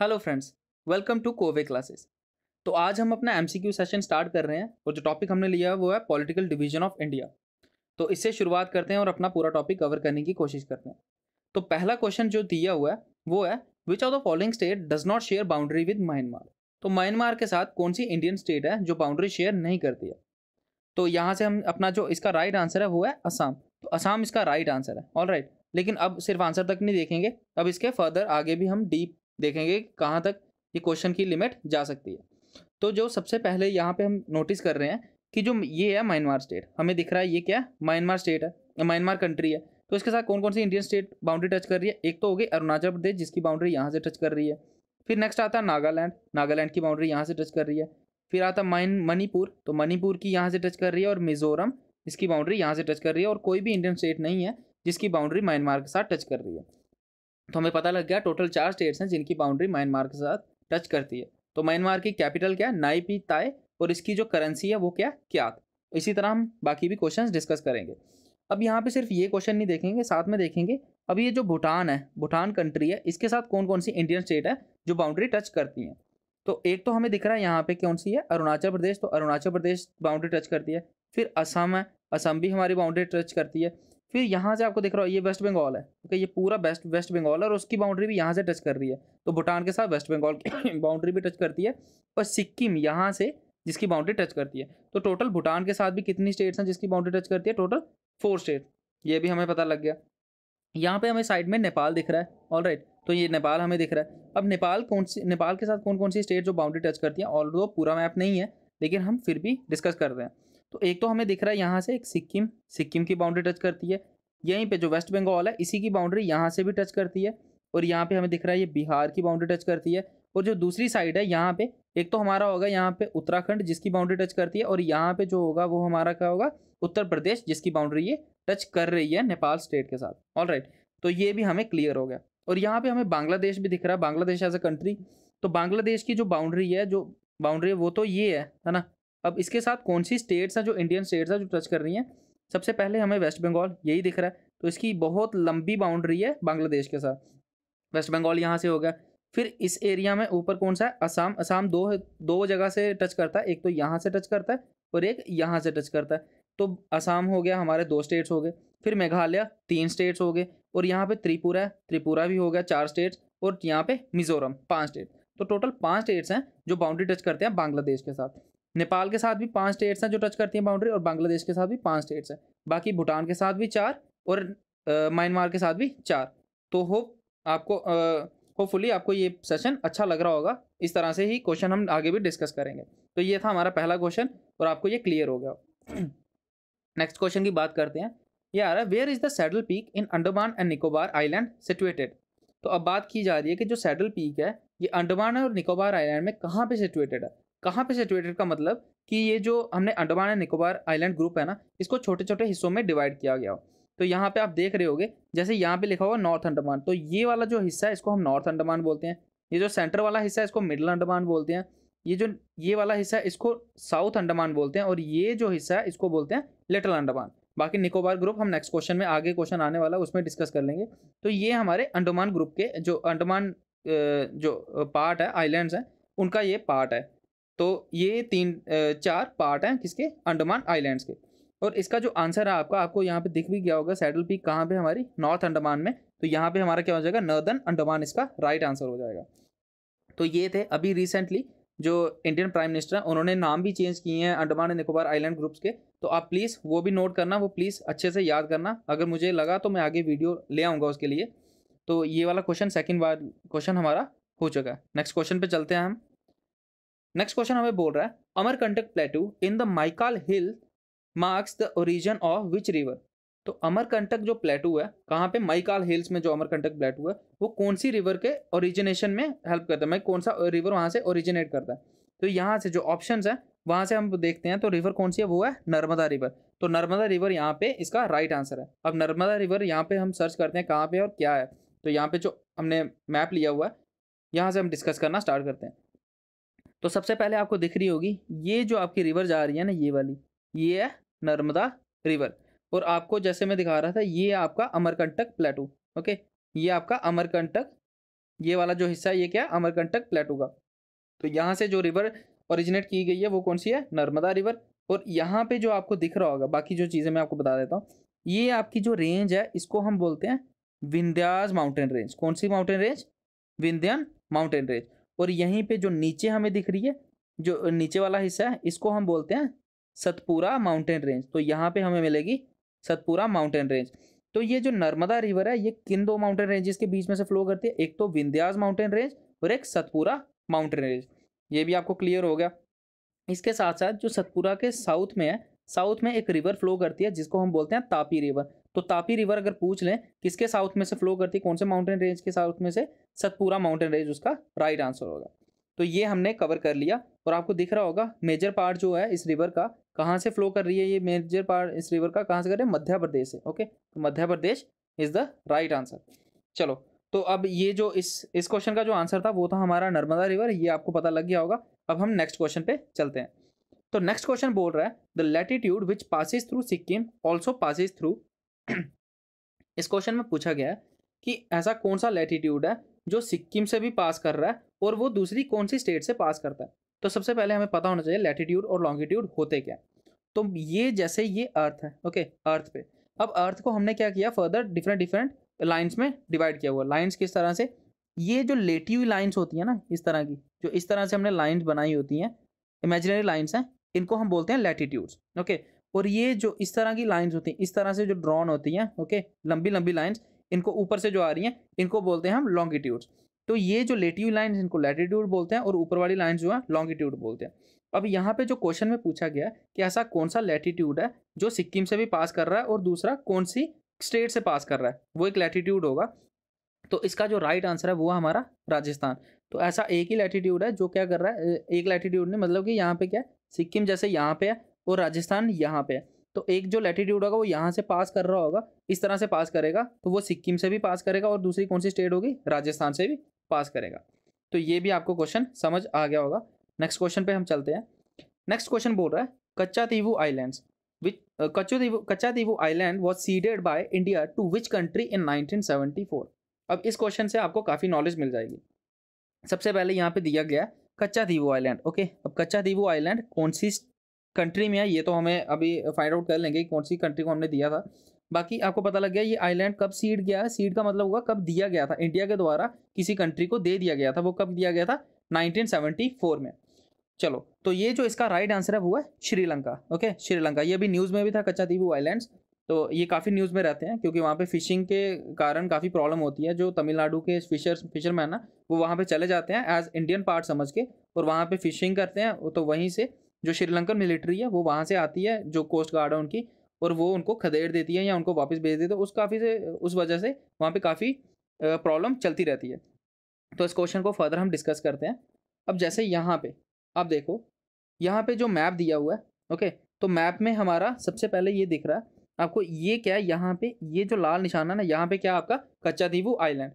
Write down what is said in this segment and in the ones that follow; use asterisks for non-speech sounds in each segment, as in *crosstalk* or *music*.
Hello friends welcome to कोवे classes तो आज हम अपना एमसीक्यू सेशन स्टार्ट कर रहे हैं और जो टॉपिक हमने लिया है वो है पॉलिटिकल डिवीजन ऑफ इंडिया तो इससे शुरुआत करते हैं और अपना पूरा टॉपिक कवर करने की कोशिश करते हैं तो पहला क्वेश्चन जो दिया हुआ है वो है which are the following state does not share boundary with Myanmar तो म्यांमार के साथ कौन सी इंडियन स्टेट है जो बाउंड्री शेयर नहीं करती है तो यहाँ से हम अपना जो इसका राइट आंसर है वो है असम तो असम इसका राइट आंसर है ऑल राइट लेकिन अब सिर्फ आंसर तक नहीं देखेंगे अब इसके फर्दर आगे भी हम डीप देखेंगे कहाँ तक ये क्वेश्चन की लिमिट जा सकती है तो जो सबसे पहले यहाँ पे हम नोटिस कर रहे हैं कि जो ये है म्यांमार स्टेट हमें दिख रहा है ये क्या म्यांमार स्टेट है म्यांमार कंट्री है तो इसके साथ कौन कौन सी इंडियन स्टेट बाउंड्री टच कर रही है एक तो हो गई अरुणाचल प्रदेश जिसकी बाउंड्री यहाँ से टच कर रही है फिर नेक्स्ट आता है नागालैंड नागालैंड की बाउंड्री यहाँ से टच कर रही है फिर आता माइन मणिपुर तो मणिपुर की यहाँ से टच कर रही है और मिजोरम इसकी बाउंड्री यहाँ से टच कर रही है और कोई भी इंडियन स्टेट नहीं है जिसकी बाउंड्री म्यांमार के साथ टच कर रही है तो हमें पता लग गया टोटल चार स्टेट्स हैं जिनकी बाउंड्री म्यांमार के साथ टच करती है तो म्यांमार की कैपिटल क्या है नाई पी ताए और इसकी जो करेंसी है वो क्या क्या इसी तरह हम बाकी भी क्वेश्चन डिस्कस करेंगे अब यहाँ पे सिर्फ ये क्वेश्चन नहीं देखेंगे साथ में देखेंगे अब ये जो भूटान है भूटान कंट्री है इसके साथ कौन कौन सी इंडियन स्टेट है जो बाउंड्री टच करती हैं तो एक तो हमें दिख रहा है यहाँ पे कौन सी है अरुणाचल प्रदेश तो अरुणाचल प्रदेश बाउंड्री टच करती है फिर असम है असम भी हमारी बाउंड्री टच करती है फिर यहाँ से आपको दिख रहा हो ये वेस्ट बंगाल है ठीक है ये पूरा वेस्ट वेस्ट बंगाल है और उसकी बाउंड्री भी यहाँ से टच कर रही है तो भूटान के साथ वेस्ट बंगाल की बाउंड्री *coughs* भी टच करती है और सिक्किम यहाँ से जिसकी बाउंड्री टच करती है तो टोटल भूटान के साथ भी कितनी स्टेट्स हैं जिसकी बाउंड्री टच करती है टोटल फोर स्टेट ये भी हमें पता लग गया यहाँ पे हमें साइड में नेपाल दिख रहा है ऑल राइट तो ये नेपाल हमें दिख रहा है अब नेपाल कौन सी नेपाल के साथ कौन कौन सी स्टेट जो बाउंड्री टच करती है ऑल पूरा मैप नहीं है लेकिन हम फिर भी डिस्कस कर रहे हैं तो एक तो हमें दिख रहा है यहाँ से एक सिक्किम सिक्किम की बाउंड्री टच करती है यहीं पे जो वेस्ट बंगाल है इसी की बाउंड्री यहाँ से भी टच करती है और यहाँ पे हमें दिख रहा है ये बिहार की बाउंड्री टच करती है और जो दूसरी साइड है यहाँ पे एक तो हमारा होगा यहाँ पे उत्तराखंड जिसकी बाउंड्री टच करती है और यहाँ पे जो होगा वो हमारा क्या होगा उत्तर प्रदेश जिसकी बाउंड्री ये टच कर रही है नेपाल स्टेट के साथ ऑल right. तो ये भी हमें क्लियर हो गया और यहाँ पर हमें बांग्लादेश भी दिख रहा है बांग्लादेश एज अ कंट्री तो बांग्लादेश की जो बाउंड्री है जो बाउंड्री है वो तो ये है ना अब इसके साथ कौन सी स्टेट्स हैं जो इंडियन स्टेट्स हैं जो टच कर रही हैं सबसे पहले हमें वेस्ट बंगाल यही दिख रहा है तो इसकी बहुत लंबी बाउंड्री है बांग्लादेश के साथ वेस्ट बंगाल यहाँ से हो गया फिर इस एरिया में ऊपर कौन सा है असम असम दो दो जगह से टच करता है एक तो यहाँ से टच करता है और एक यहाँ से टच करता है तो असम हो गया हमारे दो स्टेट्स हो गए फिर मेघालय तीन स्टेट्स हो गए और यहाँ पे त्रिपुरा है त्रिपुरा भी हो गया चार स्टेट्स और यहाँ पे मिजोरम पांच स्टेट तो टोटल पांच स्टेट्स हैं जो बाउंड्री टच करते हैं बांग्लादेश के साथ नेपाल के साथ भी पांच स्टेट्स हैं जो टच करती हैं बाउंड्री और बांग्लादेश के साथ भी पांच स्टेट्स हैं बाकी भूटान के साथ भी चार और म्यांमार के साथ भी चार तो होप आपको होपफुली आपको ये सेशन अच्छा लग रहा होगा इस तरह से ही क्वेश्चन हम आगे भी डिस्कस करेंगे तो ये था हमारा पहला क्वेश्चन और आपको ये क्लियर हो गया नेक्स्ट *clears throat* क्वेश्चन की बात करते हैं ये आ रहा है where is the saddle peak in Andaman and Nicobar island situated तो अब बात की जा रही है कि जो सैडल पीक है ये अंडमान और निकोबार आइलैंड में कहाँ पे सिचुएटेड है कहाँ पे सिचुएटेड का मतलब कि ये जो हमने Andaman and Nicobar island group है ना इसको छोटे छोटे हिस्सों में डिवाइड किया गया हो तो यहाँ पे आप देख रहे होगे जैसे यहाँ पे लिखा हुआ नॉर्थ अंडमान तो ये वाला जो हिस्सा है इसको हम नॉर्थ अंडमान बोलते हैं ये जो सेंटर वाला हिस्सा है इसको मिडल अंडमान बोलते हैं ये जो ये वाला हिस्सा है इसको साउथ अंडमान बोलते हैं और ये जो हिस्सा है इसको बोलते हैं लिटल अंडमान बाकी निकोबार ग्रुप हम नेक्स्ट क्वेश्चन में आगे क्वेश्चन आने वाला उसमें डिस्कस कर लेंगे तो ये हमारे अंडमान ग्रुप के जो अंडमान जो पार्ट है आइलैंड्स हैं उनका ये पार्ट है तो ये तीन चार पार्ट हैं किसके अंडमान आइलैंड्स के और इसका जो आंसर है आपका आपको यहाँ पे दिख भी गया होगा सैडल पीक कहाँ पे हमारी नॉर्थ अंडमान में तो यहाँ पे हमारा क्या हो जाएगा नॉर्दर्न अंडमान इसका राइट आंसर हो जाएगा तो ये थे अभी रिसेंटली जो इंडियन प्राइम मिनिस्टर हैं उन्होंने नाम भी चेंज किए हैं Andaman and Nicobar island groups के तो आप प्लीज़ वो भी नोट करना वो प्लीज़ अच्छे से याद करना अगर मुझे लगा तो मैं आगे वीडियो ले आऊँगा उसके लिए तो ये वाला क्वेश्चन सेकेंड बार क्वेश्चन हमारा हो चुका है नेक्स्ट क्वेश्चन पर चलते हैं हम नेक्स्ट क्वेश्चन हमें बोल रहा है Amarkantak plateau in the Maikal hill marks the origin of which river तो अमरकंटक जो प्लेटू है कहाँ पे माइकाल हिल्स में जो अमरकंटक प्लेटू है वो कौन सी रिवर के ओरिजिनेशन में हेल्प करता है मैं कौन सा रिवर वहाँ से ओरिजिनेट करता है तो यहाँ से जो ऑप्शन है वहाँ से हम देखते हैं तो रिवर कौन सी है वो है नर्मदा रिवर तो नर्मदा रिवर यहाँ पे इसका राइट आंसर है अब नर्मदा रिवर यहाँ पे हम सर्च करते हैं कहाँ पे और क्या है तो यहाँ पे जो हमने मैप लिया हुआ है यहाँ से हम डिस्कस करना स्टार्ट करते हैं तो सबसे पहले आपको दिख रही होगी ये जो आपकी रिवर जा रही है ना ये वाली ये है नर्मदा रिवर और आपको जैसे मैं दिखा रहा था ये आपका अमरकंटक प्लेटू ओके ये आपका अमरकंटक ये वाला जो हिस्सा है ये क्या अमरकंटक प्लेटू का तो यहाँ से जो रिवर ओरिजिनेट की गई है वो कौन सी है नर्मदा रिवर और यहाँ पे जो आपको दिख रहा होगा बाकी जो चीज़ें मैं आपको बता देता हूँ ये आपकी जो रेंज है इसको हम बोलते हैं विंध्याज माउंटेन रेंज कौन सी mountain range Vindhyan mountain range और यहीं पे जो नीचे हमें दिख रही है जो नीचे वाला हिस्सा है इसको हम बोलते हैं सतपुरा माउंटेन रेंज तो यहाँ पे हमें मिलेगी सतपुरा माउंटेन रेंज तो ये जो नर्मदा रिवर है ये किन दो माउंटेन रेंजेस के बीच में से फ्लो करती है एक तो विंध्याज माउंटेन रेंज और एक सतपुरा माउंटेन रेंज ये भी आपको क्लियर हो गया इसके साथ साथ जो सतपुरा के साउथ में है साउथ में एक रिवर फ्लो करती है जिसको हम बोलते हैं तापी रिवर तो तापी रिवर अगर पूछ लें किसके साउथ में से फ्लो करती कौन से माउंटेन रेंज के साउथ में से सतपुरा माउंटेन रेंज उसका राइट आंसर होगा तो ये हमने कवर कर लिया और आपको दिख रहा होगा मेजर पार्ट जो है इस रिवर का कहाँ से फ्लो कर रही है ये मेजर पार्ट इस रिवर का कहाँ से कर रहे हैं मध्य प्रदेश से ओके तो Madhya Pradesh is the right answer चलो तो अब ये जो इस इस क्वेश्चन का जो आंसर था वो था हमारा नर्मदा रिवर ये आपको पता लग गया होगा अब हम नेक्स्ट क्वेश्चन पे चलते हैं तो नेक्स्ट क्वेश्चन बोल रहा है the latitude which passes through Sikkim also passes through *clears throat* इस क्वेश्चन में पूछा गया है कि ऐसा कौन सा लेटीट्यूड है जो सिक्किम से भी पास कर रहा है और वो दूसरी कौन सी स्टेट से पास करता है तो सबसे पहले हमें पता होना चाहिए लेटीट्यूड और लॉन्गिट्यूड होते क्या तो ये जैसे ये अर्थ है ओके अर्थ पे अब अर्थ को हमने क्या किया फर्दर डिफरेंट डिफरेंट लाइन्स में डिवाइड किया हुआ लाइन्स किस तरह से ये जो लेटी हुई लाइन्स होती हैं ना इस तरह की जो इस तरह से हमने लाइन्स बनाई होती हैं इमेजिनरी लाइन्स हैं इनको हम बोलते हैं लेटीट्यूड्स ओके और ये जो इस तरह की लाइंस होती हैं इस तरह से जो ड्रॉन होती हैं ओके लंबी लंबी लाइंस इनको ऊपर से जो आ रही हैं इनको बोलते हैं हम लॉन्गिट्यूड्स तो ये जो लेटिव लाइंस इनको लेटिट्यूड बोलते हैं और ऊपर वाली लाइंस जो है लॉन्गिट्यूड बोलते हैं अब यहाँ पे जो क्वेश्चन में पूछा गया कि ऐसा कौन सा लेटिट्यूड है जो सिक्किम से भी पास कर रहा है और दूसरा कौन सी स्टेट से पास कर रहा है वो एक लेटिट्यूड होगा तो इसका जो राइट आंसर है वो है हमारा राजस्थान तो ऐसा एक ही लेटिट्यूड है जो क्या कर रहा है एक लेटिट्यूड ने मतलब कि यहाँ पे क्या है सिक्किम जैसे यहाँ पे है वो राजस्थान यहाँ पे तो एक जो लेटिट्यूड होगा वो यहाँ से पास कर रहा होगा इस तरह से पास करेगा तो वो सिक्किम से भी पास करेगा और दूसरी कौन सी स्टेट होगी राजस्थान से भी पास करेगा तो ये भी आपको क्वेश्चन समझ आ गया होगा नेक्स्ट क्वेश्चन पे हम चलते हैं नेक्स्ट क्वेश्चन बोल रहा है कच्चा तीवू Island which uh, Katchatheevu island was ceded by India to which country in nineteen अब इस क्वेश्चन से आपको काफ़ी नॉलेज मिल जाएगी सबसे पहले यहाँ पे दिया गया कच्चा दीवू आइलैंड ओके अब कच्चा दीवू आइलैंड कौन सी कंट्री में है ये तो हमें अभी फाइंड आउट कर लेंगे कौन सी कंट्री को हमने दिया था बाकी आपको पता लग गया ये आइलैंड कब सीड गया है सीड का मतलब हुआ कब दिया गया था इंडिया के द्वारा किसी कंट्री को दे दिया गया था वो कब दिया गया था 1974 में चलो तो ये जो इसका राइट आंसर है वो है श्रीलंका ओके श्रीलंका ये अभी न्यूज़ में भी था कच्चा दीपू आइलैंड्स तो ये काफ़ी न्यूज़ में रहते हैं क्योंकि वहाँ पे फिशिंग के कारण काफ़ी प्रॉब्लम होती है जो तमिलनाडु के फिशर फिशरमैन ना वो वहाँ पे चले जाते हैं एज इंडियन पार्ट समझ के और वहाँ पे फिशिंग करते हैं तो वहीं से जो श्रीलंकन मिलिट्री है वो वहाँ से आती है जो कोस्ट गार्ड है उनकी और वो उनको खदेड़ देती है या उनको वापस भेज देती है तो उस काफ़ी से उस वजह से वहाँ पे काफ़ी प्रॉब्लम चलती रहती है तो इस क्वेश्चन को फर्दर हम डिस्कस करते हैं अब जैसे यहाँ पे आप देखो यहाँ पे जो मैप दिया हुआ है ओके तो मैप में हमारा सबसे पहले ये दिख रहा है आपको ये क्या है यहाँ पे ये जो लाल निशाना है ना यहाँ पे क्या आपका कच्चा दीवू आइलैंड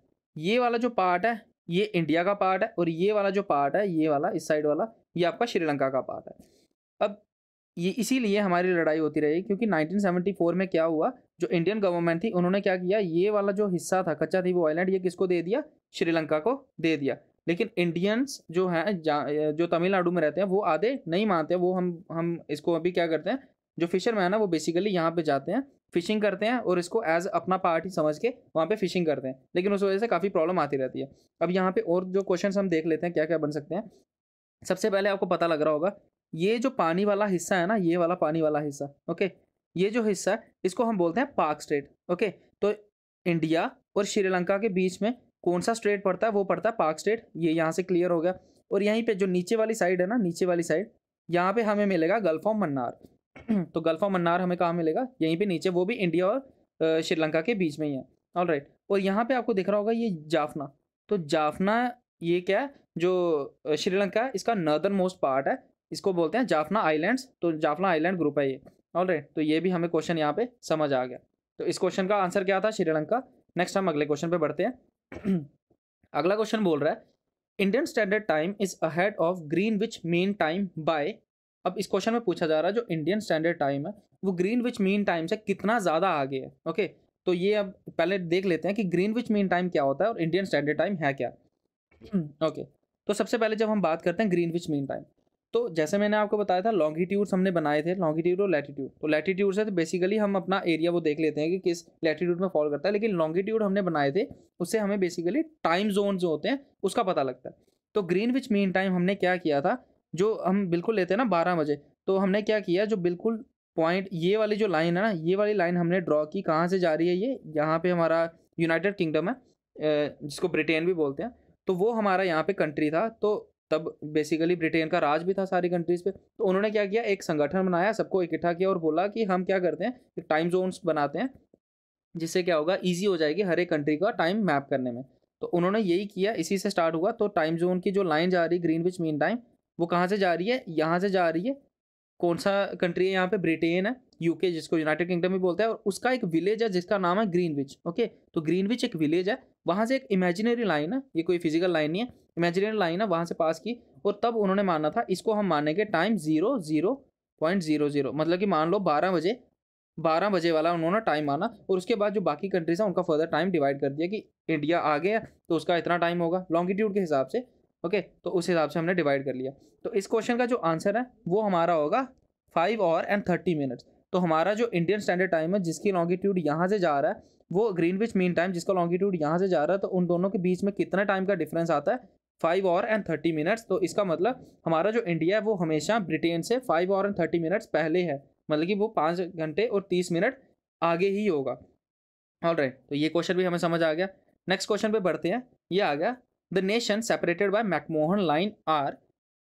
ये वाला जो पार्ट है ये इंडिया का पार्ट है और ये वाला जो पार्ट है ये वाला इस साइड वाला ये आपका श्रीलंका का पार्ट है अब ये इसीलिए हमारी लड़ाई होती रही क्योंकि 1974 में क्या हुआ जो इंडियन गवर्नमेंट थी उन्होंने क्या किया ये वाला जो हिस्सा था कच्चा थी वो आइलैंड ये किसको दे दिया श्रीलंका को दे दिया लेकिन इंडियंस जो हैं जो तमिलनाडु में रहते हैं वो आधे नहीं मानते वो हम हम इसको अभी क्या करते हैं जो फिशरमैन है वो बेसिकली यहाँ पे जाते हैं फिशिंग करते हैं और इसको एज अपना पार्ट ही समझ के वहाँ पे फिशिंग करते हैं लेकिन उस वजह से काफ़ी प्रॉब्लम आती रहती है अब यहाँ पे और जो क्वेश्चन हम देख लेते हैं क्या क्या बन सकते हैं सबसे पहले आपको पता लग रहा होगा ये जो पानी वाला हिस्सा है ना ये वाला पानी वाला हिस्सा ओके ये जो हिस्सा है इसको हम बोलते हैं पाक स्ट्रेट ओके तो इंडिया और श्रीलंका के बीच में कौन सा स्ट्रेट पड़ता है वो पड़ता है पाक स्ट्रेट ये यहाँ से क्लियर हो गया और यहीं पे जो नीचे वाली साइड है ना नीचे वाली साइड यहाँ पे हमें मिलेगा गल्फ ऑफ मन्नार *clears throat* तो गल्फ ऑफ मन्नार हमें कहाँ मिलेगा यहीं पे नीचे वो भी इंडिया और श्रीलंका के बीच में ही है ऑल राइट और यहाँ पे आपको दिख रहा होगा ये जाफना तो जाफना ये क्या है जो श्रीलंका इसका नर्दर्न मोस्ट पार्ट है इसको बोलते हैं जाफना आइलैंड्स तो जाफना आइलैंड ग्रुप है ये ऑल राइट तो ये भी हमें क्वेश्चन यहाँ पे समझ आ गया तो इस क्वेश्चन का आंसर क्या था श्रीलंका नेक्स्ट हम अगले क्वेश्चन पे बढ़ते हैं *clears throat* अगला क्वेश्चन बोल रहा है Indian standard time is ahead of Greenwich mean time by अब इस क्वेश्चन में पूछा जा रहा है जो इंडियन स्टैंडर्ड टाइम है वो ग्रीन विच मेन टाइम से कितना ज़्यादा आगे है ओके तो ये अब पहले देख लेते हैं कि ग्रीन विच मेन टाइम क्या होता है और इंडियन स्टैंडर्ड टाइम है क्या ओके *clears throat* तो सबसे पहले जब हम बात करते हैं ग्रीन विच मेन टाइम तो जैसे मैंने आपको बताया था लॉन्गीट्यूड्स हमने बनाए थे लॉन्गीट्यूड और लैटीट्यूड तो लैटीट्यूड से बेसिकली तो हम अपना एरिया वो देख लेते हैं कि किस लैटीट्यूड में फॉल करता है लेकिन लॉन्गीट्यूड हमने बनाए थे उससे हमें बेसिकली टाइम जोन जो होते हैं उसका पता लगता है तो ग्रीन विच मेन टाइम हमने क्या किया था जो हम बिल्कुल लेते हैं ना बारह बजे तो हमने क्या किया जो बिल्कुल पॉइंट ये वाली जो लाइन है ना ये वाली लाइन हमने ड्रॉ की कहाँ से जा रही है ये यहाँ पे हमारा यूनाइटेड किंगडम है जिसको ब्रिटेन भी बोलते हैं तो वो हमारा यहाँ पे कंट्री था तो तब बेसिकली ब्रिटेन का राज भी था सारी कंट्रीज पे तो उन्होंने क्या किया एक संगठन बनाया सबको इकट्ठा किया और बोला कि हम क्या करते हैं एक टाइम जोन्स बनाते हैं जिससे क्या होगा ईजी हो जाएगी हर एक कंट्री का टाइम मैप करने में तो उन्होंने यही किया इसी से स्टार्ट हुआ तो टाइम जोन की जो लाइन जा रही है ग्रीन विच मीन टाइम वो कहाँ से जा रही है यहाँ से जा रही है कौन सा कंट्री है यहाँ पे ब्रिटेन है यूके जिसको यूनाइटेड किंगडम भी बोलते हैं और उसका एक विलेज है जिसका नाम है ग्रीन ओके तो ग्रीन एक विलेज है वहाँ से एक इमेजिनरी लाइन है ये कोई फिजिकल लाइन नहीं है इमेजिनरी लाइन है वहाँ से पास की और तब उन्होंने माना था इसको हम मानेंगे time zero zero point zero zero मतलब कि मान लो बारह बजे बारह बजे वाला उन्होंने टाइम माना और उसके बाद जो बाकी कंट्रीज हैं उनका फर्दर टाइम डिवाइड कर दिया कि इंडिया आ गया तो उसका इतना टाइम होगा लॉन्गिट्यूड के हिसाब से ओके तो उस हिसाब से हमने डिवाइड कर लिया तो इस क्वेश्चन का जो आंसर है वो हमारा होगा five hour and thirty minutes तो हमारा जो इंडियन स्टैंडर्ड टाइम है जिसकी लॉन्गिट्यूड यहाँ से जा रहा है वो ग्रीनविच मीन टाइम जिसका लॉन्गिट्यूड यहाँ से जा रहा है तो उन दोनों के बीच में कितना टाइम का डिफरेंस आता है फाइव और एंड थर्टी मिनट्स तो इसका मतलब हमारा जो इंडिया है वो हमेशा ब्रिटेन से फाइव और एंड थर्टी मिनट्स पहले है मतलब कि वो पाँच घंटे और तीस मिनट आगे ही होगा ऑल राइट right, तो ये क्वेश्चन भी हमें समझ आ गया नेक्स्ट क्वेश्चन पे बढ़ते हैं ये आ गया the nation separated by McMahon line are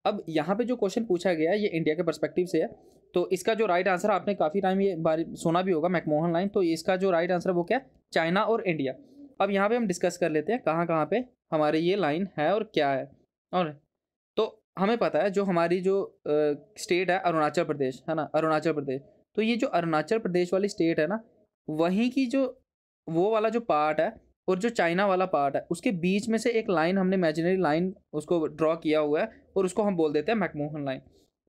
अब यहाँ पे जो क्वेश्चन पूछा गया है ये इंडिया के परस्पेक्टिव से है तो इसका जो राइट आंसर आपने काफ़ी टाइम ये बारे सुना भी होगा मैकमोहन लाइन तो इसका जो राइट आंसर वो क्या चाइना और इंडिया अब यहाँ पे हम डिस्कस कर लेते हैं कहाँ कहाँ पे हमारी ये लाइन है और क्या है और तो हमें पता है जो हमारी जो स्टेट है अरुणाचल प्रदेश है ना अरुणाचल प्रदेश तो ये जो अरुणाचल प्रदेश वाली स्टेट है ना वहीं की जो वो वाला जो पार्ट है और जो चाइना वाला पार्ट है उसके बीच में से एक लाइन हमने इमेजिनरी लाइन उसको ड्रॉ किया हुआ है और उसको हम बोल देते हैं मैकमोहन लाइन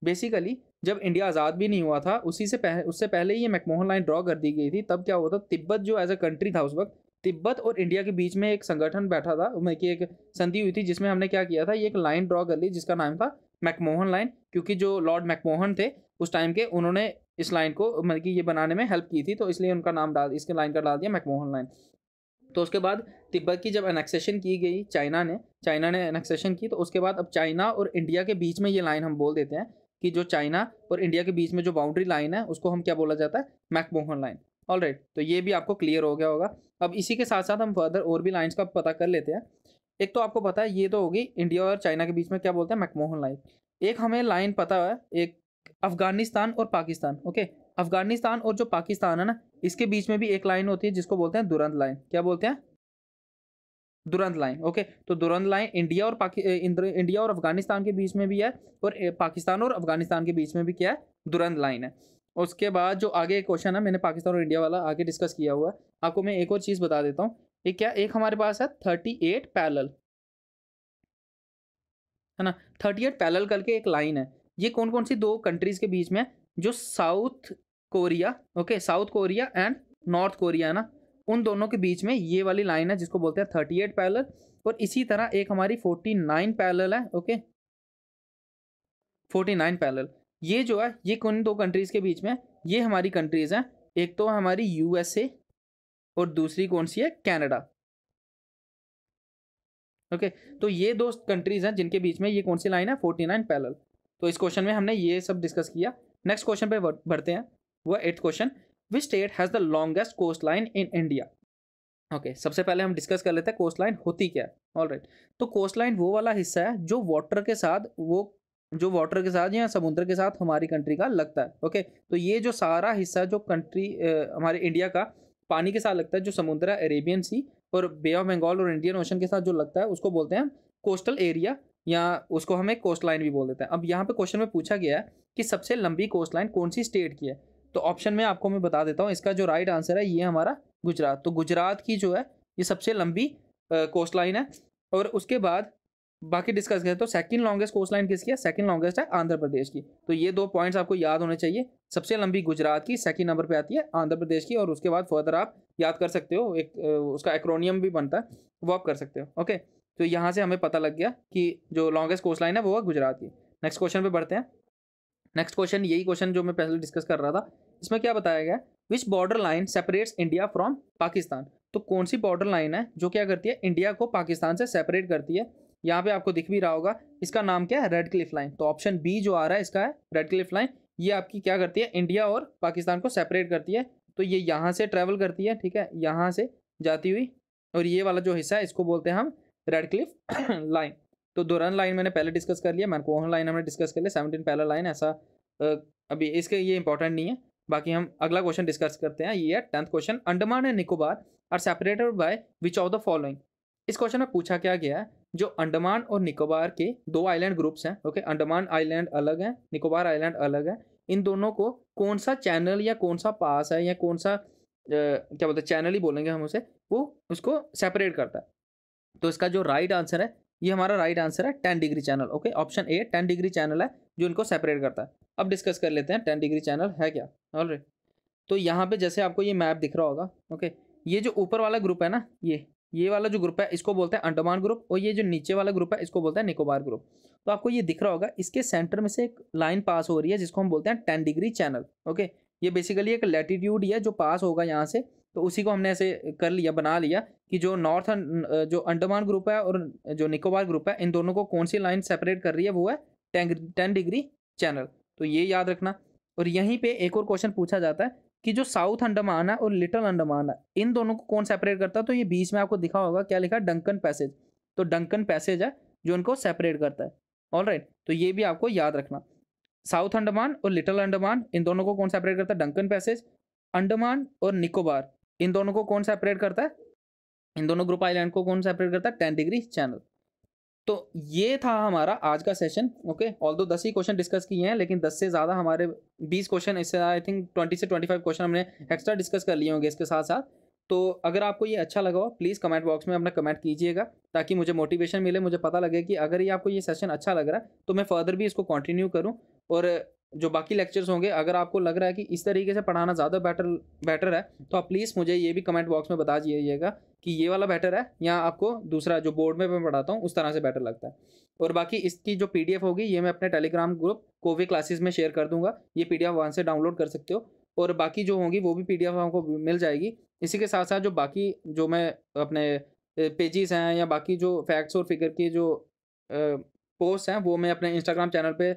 बेसिकली जब इंडिया आज़ाद भी नहीं हुआ था उसी से पह, उससे पहले ये मैकमोहन लाइन ड्रॉ कर दी गई थी तब क्या हुआ था तिब्बत जो एज अ कंट्री था उस वक्त तिब्बत और इंडिया के बीच में एक संगठन बैठा था मैं कि एक संधि हुई थी जिसमें हमने क्या किया था ये एक लाइन ड्रॉ कर ली जिसका नाम था मैकमोहन लाइन क्योंकि जो लॉर्ड मैकमोहन थे उस टाइम के उन्होंने इस लाइन को मतलब कि ये बनाने में हेल्प की थी तो इसलिए उनका नाम डाल इसके लाइन का डाल दिया मैकमोहन लाइन तो उसके बाद तिब्बत की जब एनेक्सेशन की गई चाइना ने चाइना ने एनेक्सेशन की तो उसके बाद अब चाइना और इंडिया के बीच में ये लाइन हम बोल देते हैं कि जो चाइना और इंडिया के बीच में जो बाउंड्री लाइन है उसको हम क्या बोला जाता है McMahon line all right right, तो ये भी आपको क्लियर हो गया होगा अब इसी के साथ साथ हम फर्दर और भी लाइन्स का पता कर लेते हैं एक तो आपको पता है ये तो होगी इंडिया और चाइना के बीच में क्या बोलते हैं मैकमोहन लाइन एक हमें लाइन पता है एक अफगानिस्तान और पाकिस्तान ओके अफगानिस्तान और जो पाकिस्तान है ना इसके बीच में भी एक लाइन होती है जिसको बोलते हैं दुरंत लाइन क्या बोलते हैं दुरंत लाइन ओके तो दुरंत लाइन इंडिया और पाकि इंडिया और अफगानिस्तान के बीच में भी है और पाकिस्तान और अफगानिस्तान के बीच में भी क्या है दुरंत लाइन है उसके बाद जो आगे क्वेश्चन है मैंने पाकिस्तान और इंडिया वाला आगे डिस्कस किया हुआ है आपको मैं एक और चीज़ बता देता हूँ ये क्या एक हमारे पास है थर्टी एट पैरल है ना थर्टी एट पैरल करके एक लाइन है ये कौन कौन सी दो कंट्रीज़ के बीच में जो South Korea okay South Korea and North Korea है ना उन दोनों के बीच में ये वाली लाइन है जिसको बोलते हैं थर्टी एट और इसी तरह एक हमारी फोर्टी नाइन है ओके फोर्टी नाइन ये जो है ये कौन दो कंट्रीज़ के बीच में ये हमारी कंट्रीज़ हैं एक तो हमारी यूएसए और दूसरी कौन सी है कनाडा ओके तो ये दो कंट्रीज़ हैं जिनके बीच में ये कौन सी लाइन है फोर्टी नाइन पैरल तो इस क्वेश्चन में हमने ये सब डिस्कस किया नेक्स्ट क्वेश्चन पे बढ़ते हैं वह eighth question which state has the longest coast line in India okay okay, सबसे पहले हम डिस्कस कर लेते हैं कोस्ट लाइन होती क्या है ऑल राइट right. तो कोस्ट लाइन वो वाला हिस्सा है जो वाटर के साथ वो जो वाटर के साथ या समुद्र के साथ हमारी कंट्री का लगता है ओके तो ये जो सारा हिस्सा जो कंट्री हमारे इंडिया का पानी के साथ लगता है जो समुद्र है अरेबियन सी और बे ऑफ बंगाल और इंडियन ओशन के साथ जो लगता है उसको बोलते हैं कोस्टल एरिया या उसको हमें कोस्ट लाइन भी बोल देते हैं अब यहाँ पे क्वेश्चन में पूछा गया है कि सबसे लंबी कोस्ट लाइन कौन सी स्टेट की है तो ऑप्शन में आपको मैं बता देता हूँ इसका जो राइट आंसर है ये हमारा गुजरात तो गुजरात की जो है ये सबसे लंबी कोस्ट लाइन है और उसके बाद बाकी डिस्कस करें तो सेकंड लॉन्गेस्ट कोस्ट लाइन किसकी है सेकंड लॉन्गेस्ट है आंध्र प्रदेश की तो ये दो पॉइंट्स आपको याद होने चाहिए सबसे लंबी गुजरात की सेकंड नंबर पे आती है आंध्र प्रदेश की और उसके बाद फर्दर आप याद कर सकते हो एक उसका एक्रोनियम भी बनता है वो आप कर सकते हो ओके तो यहाँ से हमें पता लग गया कि जो लॉन्गेस्ट कोस्ट लाइन है वो है गुजरात की नेक्स्ट क्वेश्चन पर बढ़ते हैं नेक्स्ट क्वेश्चन यही क्वेश्चन जो मैं पहले डिस्कस कर रहा था इसमें क्या बताया गया which border line separates India from Pakistan तो कौन सी बॉर्डर लाइन है जो क्या करती है इंडिया को पाकिस्तान से सेपरेट करती है यहाँ पे आपको दिख भी रहा होगा इसका नाम क्या है रेड क्लिफ लाइन तो ऑप्शन बी जो आ रहा है इसका है रेड क्लिफ लाइन ये आपकी क्या करती है इंडिया और पाकिस्तान को सेपरेट करती है तो ये यहाँ से ट्रेवल करती है ठीक है यहाँ से जाती हुई और ये वाला जो हिस्सा है इसको बोलते हैं हम रेड क्लिफ लाइन तो दोरन लाइन मैंने पहले डिस्कस कर लिया मैंने मैनकोहन लाइन हमने डिस्कस कर लिया सेवनटीन पहला लाइन ऐसा अभी इसके ये इंपॉर्टेंट नहीं है बाकी हम अगला क्वेश्चन डिस्कस करते हैं ये है tenth question Andaman and Nicobar are separated by which of the following इस क्वेश्चन में पूछा क्या गया है जो अंडमान और निकोबार के दो आइलैंड ग्रुप्स हैं ओके अंडमान आइलैंड अलग है निकोबार आइलैंड अलग है इन दोनों को कौन सा चैनल या कौन सा पास है या कौन सा क्या बोलते हैं चैनल ही बोलेंगे हम उसे वो उसको सेपरेट करता है तो इसका जो राइट आंसर है ये हमारा राइट आंसर है ten degree channel okay option A ten degree channel है जो इनको सेपरेट करता है अब डिस्कस कर लेते हैं टेन डिग्री चैनल है क्या ऑलरेडी तो यहाँ पे जैसे आपको ये मैप दिख रहा होगा ओके ये जो ऊपर वाला ग्रुप है ना ये ये वाला जो ग्रुप है इसको बोलते हैं अंडमान ग्रुप और ये जो नीचे वाला ग्रुप है इसको बोलते हैं निकोबार ग्रुप तो आपको ये दिख रहा होगा इसके सेंटर में से एक लाइन पास हो रही है जिसको हम बोलते हैं टेन डिग्री चैनल ओके ये बेसिकली एक लेटीट्यूड है जो पास होगा यहाँ से तो उसी को हमने ऐसे कर लिया बना लिया कि जो नॉर्थ जो अंडमान ग्रुप है और जो निकोबार ग्रुप है इन दोनों को कौन सी लाइन सेपरेट कर रही है वो है टेन टेन डिग्री चैनल तो ये याद रखना और यहीं पे एक और क्वेश्चन पूछा जाता है कि जो साउथ अंडमान है और लिटिल अंडमान है इन दोनों को कौन सेपरेट करता है तो ये बीच में आपको दिखा होगा क्या लिखा डंकन पैसेज तो डंकन पैसेज है जो इनको सेपरेट करता है ऑल right, तो ये भी आपको याद रखना साउथ अंडमान और लिटिल अंडमान इन दोनों को कौन सेपरेट करता है डंकन पैसेज अंडमान और निकोबार इन दोनों को कौन सेपरेट करता है इन दोनों ग्रुप आइलैंड को कौन सेपरेट करता है टेन डिग्री चैनल तो ये था हमारा आज का सेशन ओके ऑल दो दस ही क्वेश्चन डिस्कस किए हैं लेकिन दस से ज़्यादा हमारे बीस क्वेश्चन इससे आई थिंक ट्वेंटी से ट्वेंटी फाइव क्वेश्चन हमने एक्स्ट्रा डिस्कस कर लिए होंगे इसके साथ साथ तो अगर आपको ये अच्छा लगा हो प्लीज़ कमेंट बॉक्स में अपना कमेंट कीजिएगा ताकि मुझे मोटिवेशन मिले मुझे पता लगे कि अगर ये आपको ये सेशन अच्छा लग रहा है तो मैं फर्दर भी इसको कंटिन्यू करूँ और जो बाकी लेक्चर्स होंगे अगर आपको लग रहा है कि इस तरीके से पढ़ाना ज़्यादा बेटर बेटर है तो आप प्लीज़ मुझे ये भी कमेंट बॉक्स में बता दीजिएगा कि ये वाला बेटर है या आपको दूसरा जो बोर्ड में मैं पढ़ाता हूँ उस तरह से बेटर लगता है और बाकी इसकी जो पीडीएफ होगी ये मैं अपने टेलीग्राम ग्रुप कोवी क्लासेस में शेयर कर दूँगा ये पी वहाँ से डाउनलोड कर सकते हो और बाकी जो होंगी वो भी पीडीएफ आपको मिल जाएगी इसी के साथ साथ जो बाकी जो मैं अपने पेजेस हैं या बाकी जो फैक्ट्स और फिगर के जो पोस्ट हैं वो मैं अपने इंस्टाग्राम चैनल पे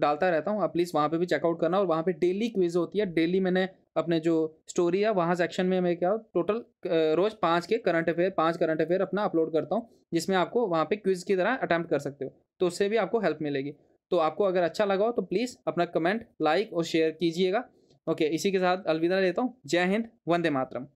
डालता रहता हूँ आप प्लीज़ वहाँ पे भी चेकआउट करना और वहाँ पे डेली क्विज होती है डेली मैंने अपने जो स्टोरी है वहाँ सेक्शन में मैं क्या टोटल रोज़ पाँच के करंट अफेयर पाँच करंट अफेयर अपना अपलोड करता हूँ जिसमें आपको वहाँ पे क्विज़ की तरह अटैम्प्ट कर सकते हो तो उससे भी आपको हेल्प मिलेगी तो आपको अगर अच्छा लगा हो तो प्लीज़ अपना कमेंट लाइक और शेयर कीजिएगा ओके इसी के साथ अलविदा लेता हूँ जय हिंद वंदे मातरम